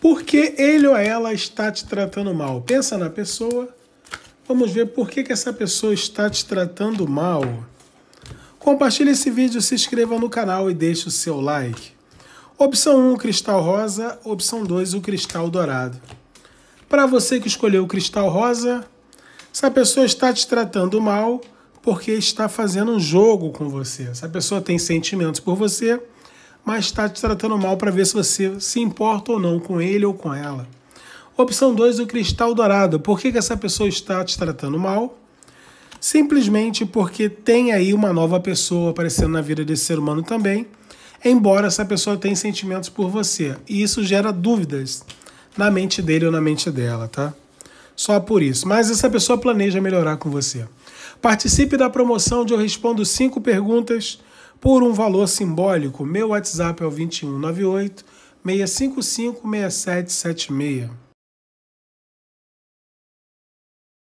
Por que ele ou ela está te tratando mal? Pensa na pessoa. Vamos ver por que, que essa pessoa está te tratando mal. Compartilhe esse vídeo, se inscreva no canal e deixe o seu like. Opção 1, o cristal rosa. Opção 2, o cristal dourado. Para você que escolheu o cristal rosa, essa pessoa está te tratando mal porque está fazendo um jogo com você. Essa pessoa tem sentimentos por você mas está te tratando mal para ver se você se importa ou não com ele ou com ela. Opção 2, o cristal dourado. Por que, que essa pessoa está te tratando mal? Simplesmente porque tem aí uma nova pessoa aparecendo na vida desse ser humano também, embora essa pessoa tenha sentimentos por você. E isso gera dúvidas na mente dele ou na mente dela, tá? Só por isso. Mas essa pessoa planeja melhorar com você. Participe da promoção onde eu respondo cinco perguntas por um valor simbólico, meu WhatsApp é o 2198 655 6776.